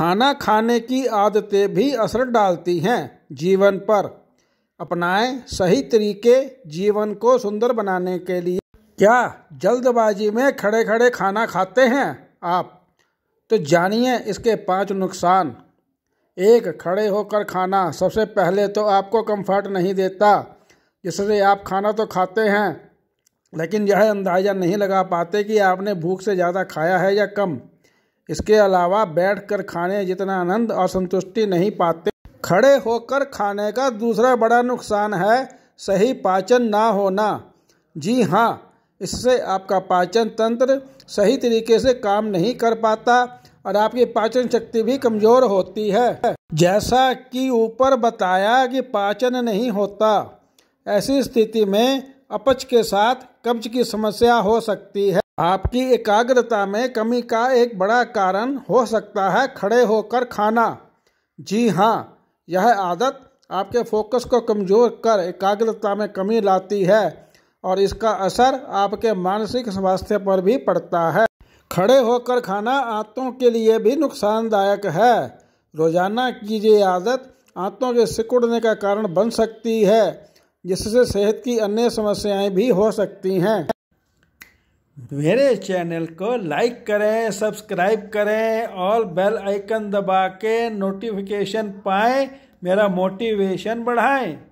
खाना खाने की आदतें भी असर डालती हैं जीवन पर अपनाएं सही तरीके जीवन को सुंदर बनाने के लिए क्या जल्दबाजी में खड़े खड़े खाना खाते हैं आप तो जानिए इसके पांच नुकसान एक खड़े होकर खाना सबसे पहले तो आपको कंफर्ट नहीं देता जिससे आप खाना तो खाते हैं लेकिन यह अंदाज़ा नहीं लगा पाते कि आपने भूख से ज़्यादा खाया है या कम इसके अलावा बैठकर खाने जितना आनंद और संतुष्टि नहीं पाते खड़े होकर खाने का दूसरा बड़ा नुकसान है सही पाचन ना होना जी हाँ इससे आपका पाचन तंत्र सही तरीके से काम नहीं कर पाता और आपकी पाचन शक्ति भी कमजोर होती है जैसा कि ऊपर बताया कि पाचन नहीं होता ऐसी स्थिति में अपच के साथ कब्ज की समस्या हो सकती है आपकी एकाग्रता में कमी का एक बड़ा कारण हो सकता है खड़े होकर खाना जी हाँ यह आदत आपके फोकस को कमज़ोर कर एकाग्रता में कमी लाती है और इसका असर आपके मानसिक स्वास्थ्य पर भी पड़ता है खड़े होकर खाना आंतों के लिए भी नुकसानदायक है रोजाना की ये आदत आंतों के सिकुड़ने का कारण बन सकती है जिससे सेहत की अन्य समस्याएं भी हो सकती हैं मेरे चैनल को लाइक करें सब्सक्राइब करें और बेल आइकन दबा के नोटिफिकेशन पाएं मेरा मोटिवेशन बढ़ाएं